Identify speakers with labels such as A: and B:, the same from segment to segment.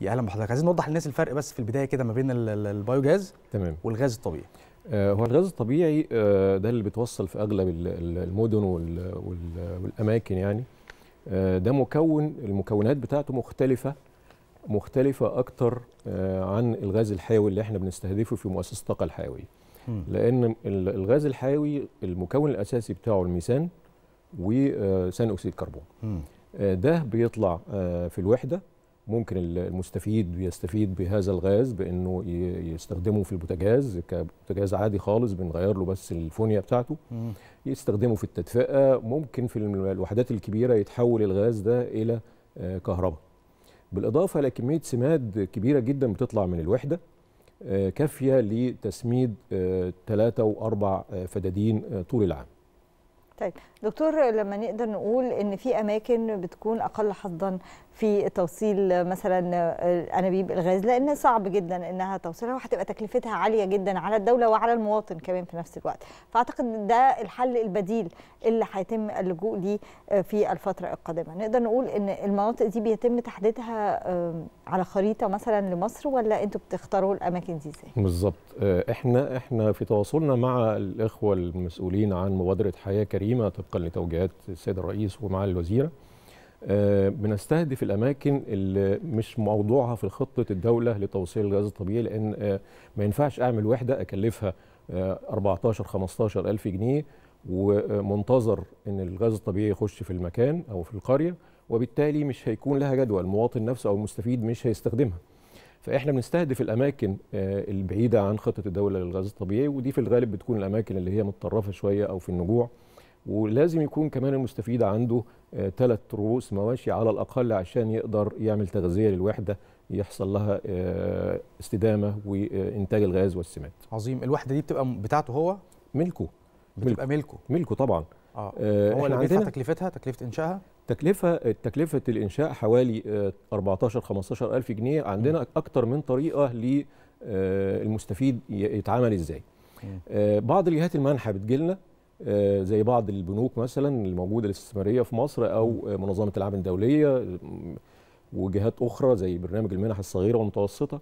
A: يا اهلا بحضرتك عايزين نوضح للناس الفرق بس في البدايه كده ما بين البايوجاز تمام والغاز الطبيعي آه، هو الغاز الطبيعي آه، ده اللي بتوصل في اغلب المدن والاماكن يعني آه، ده مكون المكونات بتاعته مختلفه مختلفه اكتر عن الغاز الحيوي اللي احنا بنستهدفه في مؤسسه الطاقه الحيويه لان الغاز الحيوي المكون الاساسي بتاعه الميثان وثاني اكسيد الكربون ده بيطلع في الوحده ممكن المستفيد يستفيد بهذا الغاز بانه يستخدمه في البوتاجاز كبوتاجاز عادي خالص بنغير له بس الفونيا بتاعته يستخدمه في التدفئه ممكن في الوحدات الكبيره يتحول الغاز ده الى آه، كهرباء بالاضافه لكميه سماد كبيره جدا بتطلع من الوحده آه، كافيه لتسميد ثلاثه آه، واربع فدادين طول العام
B: طيب دكتور لما نقدر نقول ان في اماكن بتكون اقل حظا في توصيل مثلا انابيب الغاز لان صعب جدا انها توصلها وهتبقى تكلفتها عاليه جدا على الدوله وعلى المواطن كمان في نفس الوقت فاعتقد ده الحل البديل اللي هيتم اللجوء ليه في الفتره القادمه نقدر نقول ان المناطق دي بيتم تحديدها على خريطه مثلا لمصر ولا انتوا بتختاروا الاماكن دي ازاي؟
A: بالظبط آه، احنا احنا في تواصلنا مع الاخوه المسؤولين عن مبادره حياه كريمه طبقا لتوجيهات السيد الرئيس ومع الوزيره آه، بنستهدف الاماكن اللي مش موضوعها في خطه الدوله لتوصيل الغاز الطبيعي لان آه، ما ينفعش اعمل وحده اكلفها 14 15 الف جنيه ومنتظر ان الغاز الطبيعي يخش في المكان او في القريه وبالتالي مش هيكون لها جدوى المواطن نفسه او المستفيد مش هيستخدمها فاحنا بنستهدف الاماكن آه، البعيده عن خطه الدوله للغاز الطبيعي ودي في الغالب بتكون الاماكن اللي هي متطرفه شويه او في النجوع ولازم يكون كمان المستفيد عنده ثلاث آه، رؤوس مواشي على الاقل عشان يقدر يعمل تغذيه للوحده يحصل لها آه، استدامه وانتاج الغاز والسمات. عظيم، الوحده دي بتبقى بتاعته هو؟ ملكه. بتبقى ملكه. ملكه طبعا. آه. اه هو احنا عندنا
B: تكلفتها تكلفه انشائها
A: تكلفه تكلفه الانشاء حوالي 14 آه، 15 الف جنيه عندنا م. اكتر من طريقه للمستفيد آه، يتعامل ازاي بعض الجهات المانحه بتجيلنا زي بعض البنوك مثلا الموجوده الاستثماريه في مصر او منظمه العاب الدوليه وجهات اخرى زي برنامج المنح الصغيره والمتوسطه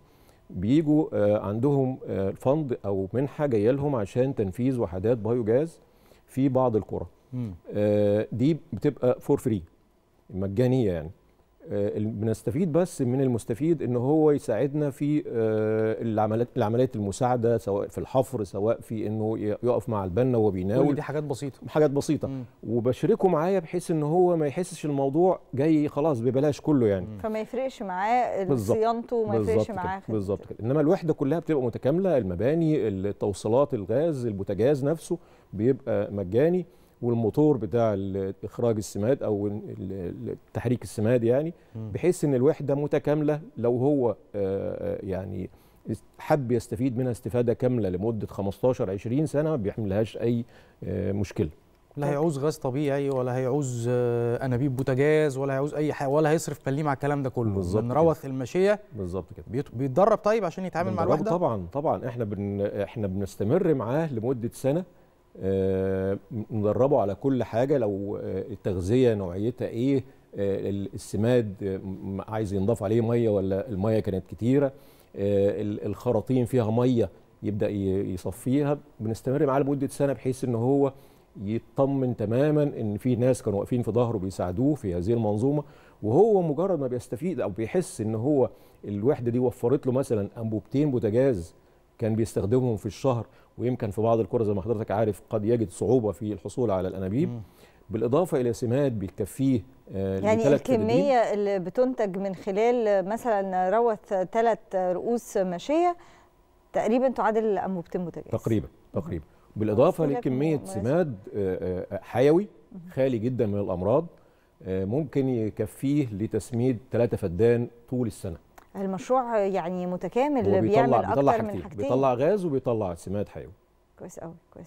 A: بيجوا عندهم فند او منحه جايه لهم عشان تنفيذ وحدات بايوجاز في بعض القرى آه، دي بتبقى فور فري مجانيه يعني آه، بنستفيد بس من المستفيد ان هو يساعدنا في آه، العمليات العمليات المساعده سواء في الحفر سواء في انه يقف مع البنا وبيناول دي حاجات بسيطه حاجات بسيطه مم. وبشركه معايا بحيث ان هو ما يحسش الموضوع جاي خلاص ببلاش كله يعني مم.
B: فما يفرقش معاه صيانته وما يفرقش معاه
A: بالظبط كده انما الوحده كلها بتبقى متكامله المباني التوصيلات الغاز البوتاجاز نفسه بيبقى مجاني والموتور بتاع اخراج السماد او تحريك السماد يعني بحيث ان الوحده متكامله لو هو آه، آه، يعني حب يستفيد منها استفاده كامله لمده 15 20 سنه ما بيحملهاش اي آه، مشكله لا
B: هيعوز غاز طبيعي ولا هيعوز انابيب بوتاجاز ولا هيعوز اي حاجه ولا هيصرف بليم على الكلام ده كله بالظبط روث الماشيه
A: بالظبط كده بيتدرب طيب عشان يتعامل مع الوحده طبعا طبعا احنا بن... احنا بنستمر معاه لمده سنه آه، ندربه على كل حاجه لو آه، التغذيه نوعيتها ايه آه، السماد عايز ينضاف عليه ميه ولا الميه كانت كتيره الخراطيم فيها ميه يبدا يصفيها بنستمر معاه لمده سنه بحيث ان هو يطمن تماما ان في ناس كانوا واقفين في ظهره بيساعدوه في هذه المنظومه وهو مجرد ما بيستفيد او بيحس ان هو الوحده دي وفرت له مثلا انبوبتين بوتاجاز كان بيستخدمهم في الشهر ويمكن في بعض الكرة زي ما حضرتك عارف قد يجد صعوبة في الحصول على الأنابيب بالإضافة إلى سماد بيكفيه آه، يعني الكمية
B: تدريب. اللي بتنتج من خلال مثلا روث ثلاث رؤوس ماشية تقريبا تعادل أنبوبتين متجاز
A: تقريبا تقريبا بالإضافة لكمية سماد آه، آه، حيوي خالي جدا من الأمراض ممكن يكفيه لتسميد ثلاثة فدان طول السنة
B: المشروع يعني متكامل بيعمل بيطلع اكتر بيطلع من حاجتين بيطلع
A: غاز وبيطلع سماد حيوي
B: كويس قوي كويس